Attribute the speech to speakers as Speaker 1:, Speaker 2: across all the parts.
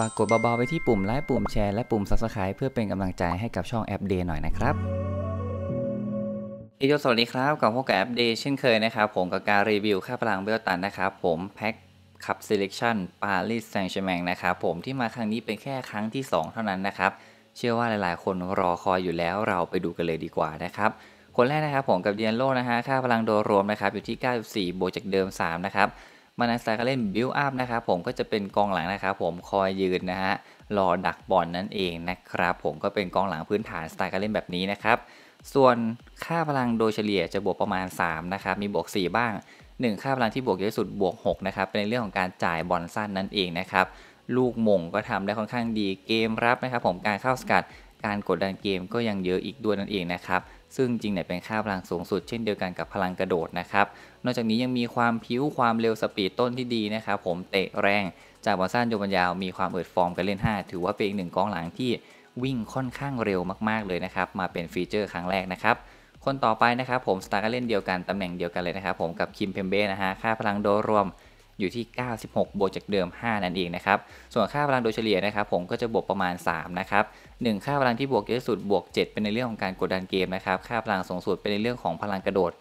Speaker 1: ฝากกดเบาๆไปที่ปุ่มไลค์ปุ่มแชร์และปุ่ม Subscribe เพื่อเป็นกำลังใจให้กับช่องแอปเดย์หน่อยนะครับเี่ยสวัสดีครับกับพวกกับแอปเดย์เช่นเคยนะครับ ผมกับการรีวิวค่าพลังเบลตันนะครับ ผมแพ็คคับเซเลคชั่นปารีสแซงต์แชร์แมงนะครับ ผมที่มาครั้งนี้เป็นแค่ครั้งที่ 2 เท่านั้นนะครับ เชื่อว่าหลายๆ คนรอคอยอยู่แล้วเราไปดูกันเลยดีกว่านะครับคนแรกนะครับผมกับเดียนโลนะฮะค่าพลังโดยรวมนะครับอยู่ที่ 94บวกจากเดิม 3 นะครับมานาสาตก็เล่นบิลอัพนะครับผมก็จะเป็นกองหลังนะครับผมคอยยืนนะฮะรอดักบอลนนั่นเองนะครับ ผมก็เป็นกองหลังพื้นฐานสไตล์การเล่นแบบนี้นะครับส่วนค่าพลังโดยเฉลี่ยจะบวกประมาณ3นะครับมีบวก 4 บ้าง 1 ค่าพลังที่บวกเยอะสุดบวก6นะครับเป็นเรื่องของการจ่ายบอลสั้นนั่นเองนะครับ ลูกมงก็ทำได้ค่อนข้างดีเกมรับนะครับ ผมการเข้าสกัดการกดดันเกมก็ยังเยอะอีกด้วยนั่นเองนะครับซึ่งจริงเนี่ยเป็นค่าพลังสูงสุดเช่นเดียวกันกับพลังกระโดดนะครับ นอกจากนี้ยังมีความผิวความเร็วสปีดต้นที่ดีนะครับผมเตะแรง จากบอลสั้นโยบันยาว มีความเอิดฟอร์มกันเล่น 5 ถือว่าเป็นอีกหนึ่งกองหลังที่วิ่งค่อนข้างเร็วมากๆเลยนะครับมาเป็นฟีเจอร์ครั้งแรกนะครับคนต่อไปนะครับผมสตาร์ก็เล่นเดียวกัน ตำแหน่งเดียวกันเลยนะครับผมกับคิมเพมเบ้นะฮะค่าพลังโดยรวมอยู่ที่ 96 บวกจากเดิม 5 นั่นเองนะครับ ส่วนค่าพลังโดยเฉลี่ยนะครับผมก็จะบวกประมาณ 3 นะครับ1ค่าพลังที่บวกเยอะสุดบวก 7 เป็นในเรื่องของการกดดันเกมนะครับ ค่าพลังสูงสุดเป็นในเรื่องของพลังกระโดด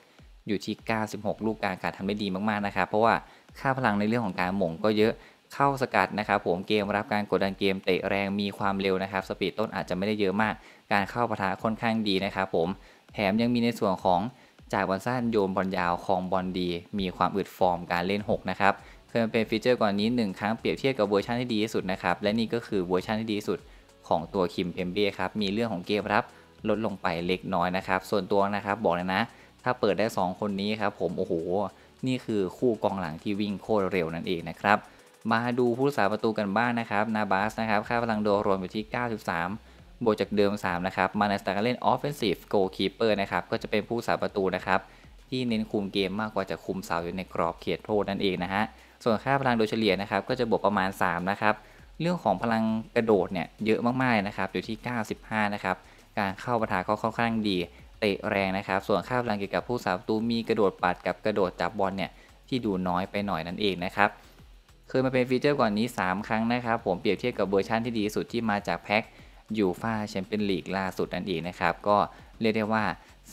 Speaker 1: อยู่ที่ 96 ลูกอากาศทำได้ดีมากๆ นะครับ เพราะว่าค่าพลังในเรื่องของการหม่งก็เยอะเข้าสกัดนะครับผม เกมรับการกดดันเกมเตะแรงมีความเร็วนะครับ สปีดต้นอาจจะไม่ได้เยอะมาก การเข้าปะทะค่อนข้างดีนะครับผม แถมยังมีในส่วนของจากบอลสั้นโยนบอลยาวคลองบอลดี มีความอึดฟอร์มการเล่น6นะครับเคยเป็นฟีเจอร์ก่อนนี้ 1 ครั้งเปรียบเทียบกับเวอร์ชันที่ดีที่สุดนะครับและนี่ก็คือเวอร์ชันที่ดีที่สุดของตัวคิมเอมเบ้ครับมีเรื่องของเกมรับลดลงไปเล็กน้อยนะครับ ส่วนตัวนะครับบอกเลยนะ ถ้าเปิดได้ 2 คนนี้ครับ ผมโอ้โห นี่คือคู่กองหลังที่วิ่งโคตรเร็วนั่นเองนะครับมาดูผู้รักษาประตูกันบ้างนะครับนาบาสนะครับค่าพลังโดรวมอยู่ที่ 93บวกจากเดิม3นะครับมาในสไตล์การเล่น offensive goalkeeper นะครับ ก็จะเป็นผู้สาประตูนะครับที่เน้นคุมเกมมากกว่าจะคุมเสาอยู่ในกรอบเขตโทษนั่นเองนะฮะ ส่วนค่าพลังโดยเฉลี่ยนะครับก็จะบวกประมาณ 3 นะครับ เรื่องของพลังกระโดดเนี่ยเยอะมากๆนะครับอยู่ที่ 95 นะครับ การเข้าประทาก็ค่อนข้างดี เตะแรงนะครับ ส่วนค่าพลังเกี่ยวกับผู้สาประตูมีกระโดดปัดกับกระโดดจับบอลเนี่ยที่ดูน้อยไปหน่อยนั่นเองนะครับเคยมาเป็นฟีเจอร์ก่อนนี้ 3 ครั้งนะครับผมเปรียบเทียบกับเวอร์ชันที่ดีสุดที่มาจากแพ็คยูฟ่าแชมเปี้ยนลีกล่าสุดนั่นเองนะครับ ก็เรียกได้ว่า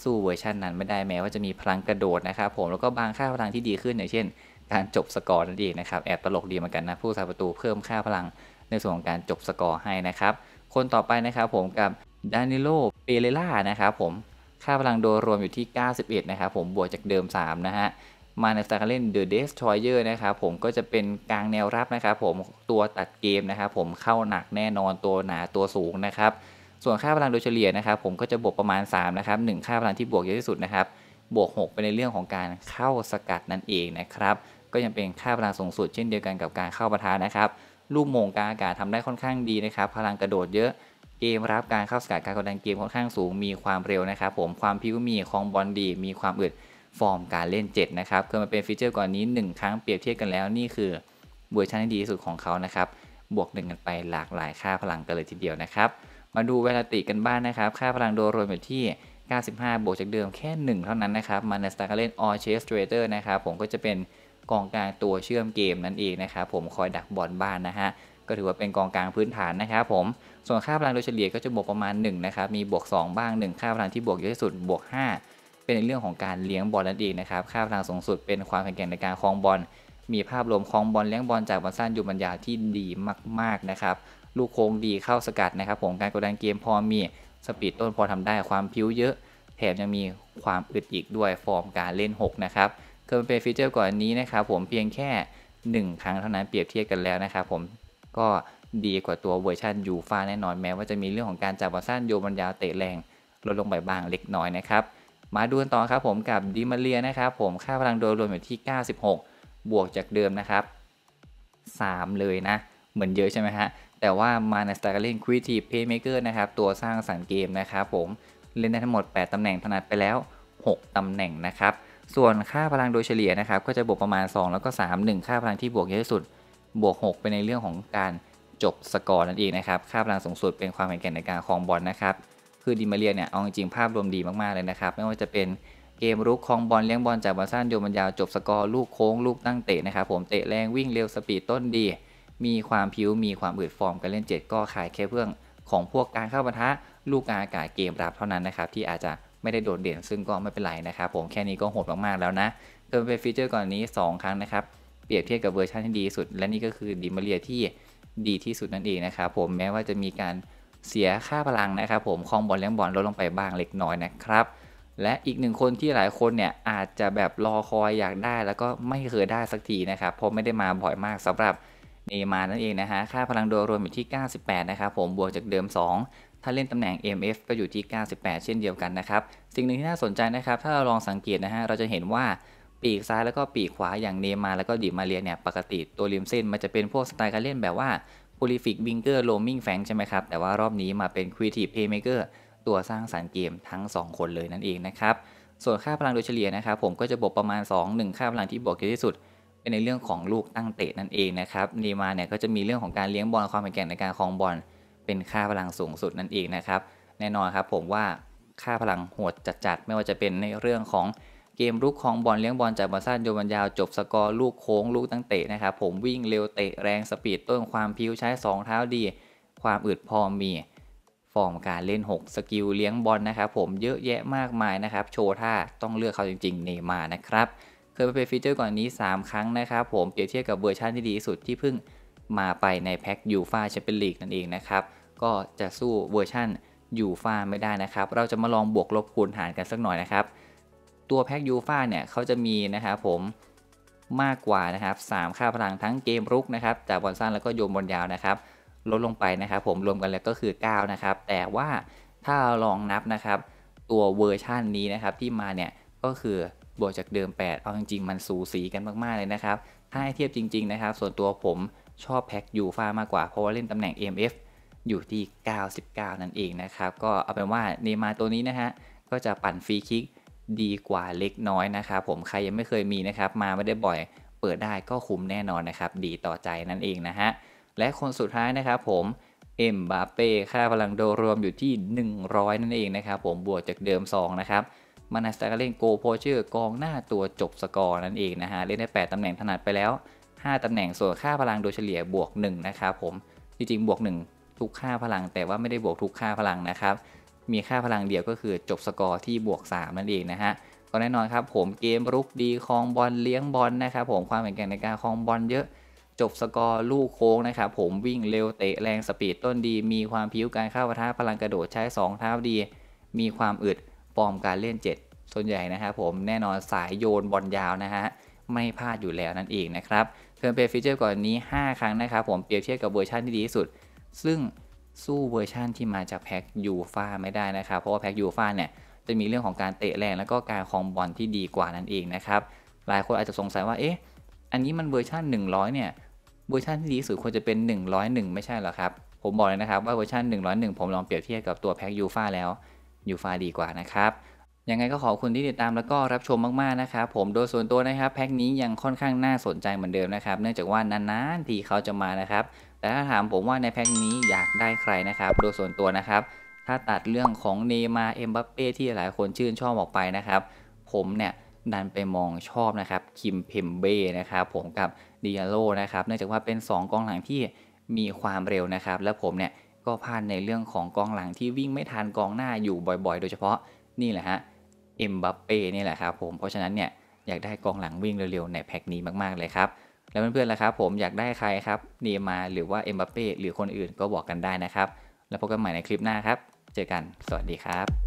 Speaker 1: สู้เวอร์ชันนั้นไม่ได้แม้ว่าจะมีพลังกระโดดนะครับผม แล้วก็บางค่าพลังที่ดีขึ้น อย่างเช่นการจบสกอร์นั่นเองนะครับ แอบตลกดีเหมือนกันนะ ผู้สาประตูเพิ่มค่าพลังในส่วนของการจบสกอร์ให้นะครับ คนต่อไปนะครับผมกับดานิโลเปเรล่านะครับผมค่าพลังโดยรวมอยู่ที่ 91 นะครับ ผมบวกจากเดิม 3 นะฮะมาในสตาร์การเล่น The Destroyer นะครับผมก็จะเป็นกลางแนวรับนะครับผมตัวตัดเกมนะครับผมเข้าหนักแน่นอนตัวหนาตัวสูงนะครับส่วนค่าพลังโดยเฉลี่ยนะครับผมก็จะบวกประมาณ 3 นะครับ 1 ค่าพลังที่บวกเยอะที่สุดนะครับบวก 6 ไปในเรื่องของการเข้าสกัดนั่นเองนะครับก็ยังเป็นค่าพลังสูงสุด เช่นเดียวกันกับการเข้าประทานนะครับลูกโมงการอากาศทำได้ค่อนข้างดีนะครับพลังกระโดดเยอะเกม รับการเข้าสกัดการกดดันเกมค่อนข้างสูงมีความเร็วนะครับผมความพิ้วมีคองบอลดีมีความอึดฟอร์มการเล่น 7 นะครับ เคยมาเป็นฟีเจอร์ก่อนนี้ 1 ครั้งเปรียบเทียบกันแล้วนี่คือเวอร์ชันที่ดีที่สุดของเขานะครับ บวกหนึ่งกันไปหลากหลายค่าพลังกันเลยทีเดียวนะครับ มาดูเวลาติกันบ้างนนะครับ ค่าพลังโดยรวมอยู่ที่ 95 บวกจากเดิมแค่ 1 เท่านั้นนะครับ มาในสตาร์กเล่นออเชสเตรเตอร์นะครับ ผมก็จะเป็นกองกลางตัวเชื่อมเกมนั่นเองนะครับผมคอยดักบอลบ้านนะฮะ ก็ถือว่าเป็นกองกลางพื้นฐานนะครับผม ส่วนค่าพลังโดยเฉลี่ยก็จะบวกประมาณ1นะครับ มีบวก2บ้าง1 ค่าพลังที่บวกเยอะที่สุดบวก5เป็นในเรื่องของการเลี้ยงบอลนั่นเองนะครับค่าพลังสูงสุดเป็นความแข็งแกร่งในการคลองบอล มีภาพรวมคลองบอลเลี้ยงบอลจากบอลสั้นอยู่บรรยาที่ดีมากๆนะครับ ลูกโค้งดีเข้าสกัดนะครับ ผมการกดดันเกมพอมีสปีดต้นพอทำได้ ความพิ้วเยอะ แถมยังมีความอึดอีกด้วย ฟอร์มการเล่น 6 นะครับเคยเป็นฟีเจอร์ก่อนนี้นะครับผมเพียงแค่ 1 ครั้งเท่านั้นเปรียบเทียบกันแล้วนะครับผมก็ดีกว่าตัวเวอร์ชันยูฟาแน่นอนแม้ ว่าจะมีเรื่องของการจับบอลสั้นโยบอลยาวเตะแรงลดลงไปบ้างเล็กน้อยนะครับมาดูกันต่อครับผมกับ ดิมาเรียนะครับผมค่าพลังโดยรวมอยู่ที่ 96 บวกจากเดิมนะครับ 3 เลยนะ เหมือนเยอะใช่ไหมฮะ แต่ว่ามาในสตตร์การเล่นควีทีเพย์เมเกอร์นะครับ ตัวสร้างสรรค์เกมนะครับผมเล่นได้ทั้งหมด 8 ตำแหน่งถนัดไปแล้ว 6 ตำแหน่งนะครับ ส่วนค่าพลังโดยเฉลี่ยนะครับ ก็จะบวกประมาณ 2 แล้วก็ 3 1 ค่าพลังที่บวกเยอะที่สุด บวก 6 ไปในเรื่องของการจบสกอร์นั่นเองนะครับ ค่าพลังสูงสุดเป็นความแข็งแกร่งในการครองบอลนนะครับคือดิมาเรียเนี่ย เอาจริงภาพรวมดีมากๆเลยนะครับ ไม่ว่าจะเป็นเกมรุกคองบอลเลี้ยงบอลจากบอลสั้นโยนบอลยาว จบ สกอร์ ลูก โค้งลูกตั้งเตะนะครับ ผมเตะแรงวิ่งเร็วสปีดต้นดี มีความผิว มีความอืดฟอร์มการเล่น 7 ก็ขายแค่เพื่อง ของพวกการเข้าปะทะลูกอากาศเกมรับเท่านั้นนะครับที่อาจจะไม่ได้โดดเด่นซึ่งก็ไม่เป็นไรนะครับผมแค่นี้ก็โหดมากๆแล้วนะเกิดไปฟีเจอร์ก่อนนี้2ครั้งนะครับเปรียบเทียบกับเวอร์ชันที่ดีสุด และนี่ก็คือดิมาเรียที่ดีที่สุดนั่นเองนะครับผมแม้ว่าจะมีการเสียค่าพลังนะครับผมคลองบอลเลี้ยงบอลลดลงไปบ้างเล็กน้อยนะครับ และอีกหนึ่งคนที่หลายคนเนี่ยอาจจะแบบรอคอยอยากได้แล้วก็ไม่เคยได้สักทีนะครับ เพราะไม่ได้มาบ่อยมากสำหรับเนมานั่นเองนะฮะ ค่าพลังโดยรวมอยู่ที่ 98 นะครับผม บวกจากเดิม 2 ถ้าเล่นตำแหน่ง MF ก็อยู่ที่ 98 เช่นเดียวกันนะครับ สิ่งหนึ่งที่น่าสนใจนะครับ ถ้าเราลองสังเกตนะฮะ เราจะเห็นว่าปีกซ้ายแล้วก็ปีกขวาอย่างเนมา แล้วก็ดิมาเรียเนี่ย ปกติตัวริมเส้น มันจะเป็นพวกสไตล์การเล่นแบบว่า p o l ิ f i c บ i n g e r r o โ m i n g f a n ใช่ไหมครับ แต่ว่ารอบนี้มาเป็น Creative Playmaker ตัวสร้างสารรค์เกมทั้ง 2 คนเลยนั่นเองนะครับ ส่วนค่าพลังโดยเฉลี่ยนะครับ ผมก็จะบอกประมาณ 2 1 ค่าพลังที่บอกเยอะที่สุด เป็นในเรื่องของลูกตั้งเตะนั่นเองนะครับเนมาเนี่ยก็จะมีเรื่องของการเลี้ยงบอลความแข็งแกร่งในการคลองบอล เป็นค่าพลังสูงสุดนั่นเองนะครับแน่นอนครับผมว่าค่าพลังโหดจัดๆไม่ว่าจะเป็นในเรื่องของเกมลุกของบอลเลี้ยงบอลจากบอลสั้นโยนบอลยาว จบสกอร์ลูกโค้งลูกตั้งเตะนะครับ ผมวิ่งเร็วเตะแรงสปีดต้นความพิ้วใช้ 2 เท้าดี ความอึดพอมี ฟอร์มการเล่น 6 สกิลเลี้ยงบอลนะครับ ผมเยอะแยะมากมายนะครับโชว์ท่า ต้องเลือกเขาจริง ๆเนมานะครับเคยไปเป็นฟีเจอร์ก่อนนี้ 3 ครั้งนะครับ ผมเปรียบเทียบกับเวอร์ชันที่ดีที่สุดที่เพิ่งมาไปในแพ็กยูฟาแชมเปี้ยนลีกนั่นเองนะครับก็จะสู้เวอร์ชั่นยูฟาไม่ได้นะครับเราจะมาลองบวกลบคูณหารกันสักหน่อยนะครับตัวแพ็กยูฟาเนี่ยเขาจะมีนะครับผมมากกว่านะครับ3ค่าพลังทั้งเกมรุกนะครับจากบอลสั้นแล้วก็โยนบอลยาวนะครับลดลงไปนะครับผมรวมกันแล้วก็คือ9นะครับแต่ว่าถ้าลองนับนะครับตัวเวอร์ชั่นนี้นะครับที่มาเนี่ยก็คือบวกจากเดิม 8 เอาจริง ๆ มันสูสีกันมากๆเลยนะครับถ้าให้เทียบจริงๆนะครับส่วนตัวผมชอบแพ็กยูฟามากกว่า เพราะว่าเล่นตำแหน่ง MF อยู่ที่ 99 นั่นเองนะครับก็เอาเป็นว่าเนมาตัวนี้นะฮะก็จะปั่นฟรีคิกดีกว่าเล็กน้อยนะครับผมใครยังไม่เคยมีนะครับ มาไม่ได้บ่อยเปิดได้ก็คุ้มแน่นอนนะครับ ดีต่อใจนั่นเองนะฮะและคนสุดท้ายนะครับผมเอ็มบาเป้ค่าพลังโดรวมอยู่ที่ 100 นั่นเองนะครับ ผมบวกจากเดิม 2 นะครับมานาสตารเล่นโกโพเชอร์กองหน้าตัวจบสกอร์นั่นเองนะฮะเล่นได้ 8 ตำแหน่งถนัดไปแล้ว 5 ตำแหน่งส่วนค่าพลังโดยเฉลี่ยบวก1นะครับผมจริงๆบวก 1 ทุกค่าพลัง แต่ว่าไม่ได้บวกทุกค่าพลังนะครับมีค่าพลังเดียวก็คือจบสกอร์ที่บวก 3 นั่นเองนะฮะก็แน่นอนครับผมเกมรุกดีคลองบอลเลี้ยงบอลนะครับผมความแข็งแกร่งในการคลองบอลเยอะ จบสกอร์ลูกโค้งนะครับผมวิ่งเร็วเตะแรงสปีดต้นดี มีความผิวการเข้าปะทะพลังกระโดดใช้2เท้าดี มีความอึดฟอร์มการเล่น 7 ส่วนใหญ่นะครับผมแน่นอนสายโยนบอลยาวนะฮะไม่พลาดอยู่แล้วนั่นเองนะครับเพิร์นเพย์ฟีเจอร์ก่อนนี้ 5 ครั้งนะครับ ผมเปรียบเทียบกับเวอร์ชันที่ดีที่สุด ซึ่งสู้เวอร์ชั่นที่มาจากแพ็กยูฟาไม่ได้นะครับ เพราะว่าแพ็กยูฟาเนี่ยจะมีเรื่องของการเตะแรงแล้วก็การคลองบอลที่ดีกว่านั่นเองนะครับหลายคนอาจจะสงสัยว่าเอ๊ะอันนี้มันเวอร์ชัน100 เนี่ย เวอร์ชันที่ดีสุดควรจะเป็น 101 ไม่ใช่หรอครับผมบอกเลยนะครับว่า เวอร์ชัน101 ผมลองเปรียบเทียบกับตัวแพ็กยูฟาแล้วยูฟาดีกว่านะครับยังไงก็ขอบคุณที่ติดตามแล้วก็รับชมมากๆนะครับ ผมโดยส่วนตัวนะครับแพ็กนี้ยังค่อนข้างน่าสนใจเหมือนเดิมนะครับเนื่องจากว่านานๆทีเขาจะมานะครับแต่ถ้าถามผมว่าในแพ็กนี้อยากได้ใครนะครับโดยส่วนตัวนะครับ ถ้าตัดเรื่องของเนมา เอ็มบัปเป้ที่หลายคนชื่นชอบออกไปนะครับผมเนี่ยดันไปมองชอบนะครับคิมเพมเบ้นะครับผมกับดิอาโลนะครับเนื่องจากว่าเป็น 2กองหลังที่มีความเร็วนะครับและผมเนี่ยก็พลาดในเรื่องของกองหลังที่วิ่งไม่ทันกองหน้าอยู่บ่อยๆ โดยเฉพาะนี่แหละฮะเอ็มบัปเป้นี่แหละครับผมเพราะฉะนั้นเนี่ยอยากได้กองหลังวิ่งเร็วๆในแพ็กนี้มากๆ เลยครับแล้วเพื่อนๆล่ะครับผมอยากได้ใครครับเนมาหรือว่าเอ็มบัปเป้หรือคนอื่นก็บอกกันได้นะครับ แล้วพบกันใหม่ในคลิปหน้าครับ เจอกันสวัสดีครับ